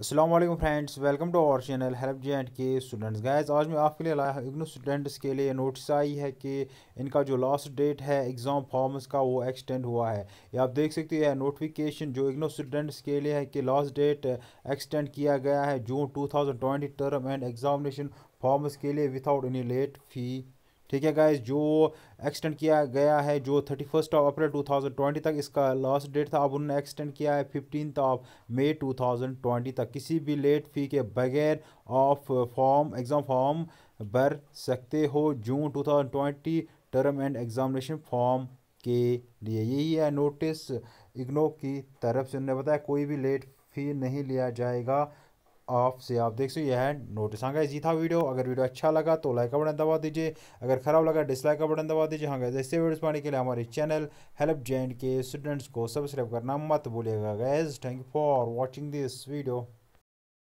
Aslam friends welcome to our channel help J and K students guys आज मैं आपके लिए लाया इग्नू स्टूडेंट्स के लिए नोटिस आई है कि इनका जो लास्ट डेट है एग्ज़ाम फॉर्म्स का वो एक्सटेंड हुआ है ये आप देख सकते हैं नोटिफिकेशन जो इग्नू स्टूडेंट्स के लिए है कि लास्ट डेट एक्सटेंड किया गया है June twenty term end examination forms के लिए विदाउट एनी लेट फ़ी ठीक है गाइज जो एक्सटेंड किया गया है जो thirty first of April two thousand twenty तक इसका लास्ट डेट था अब उन्होंने एक्सटेंड किया है fifteen of May two thousand twenty तक किसी भी लेट फी के बगैर ऑफ फॉर्म एग्ज़ाम फॉर्म भर सकते हो June two thousand twenty term end examination form के लिए यही है नोटिस इग्नो की तरफ से उन्होंने बताया कोई भी लेट फी नहीं लिया जाएगा ऑफ से आप देख सो यह नोटिस हाँ गाइज ये था वीडियो अगर वीडियो अच्छा लगा तो लाइक का बटन दबा दीजिए अगर खराब लगा डिसलाइक का बटन दबा दीजिए हाँ गाइज ऐसे वीडियोस पाने के लिए हमारे चैनल हेल्प जे के स्टूडेंट्स को सब्सक्राइब करना मत भूलिएगा guys thank you for watching this video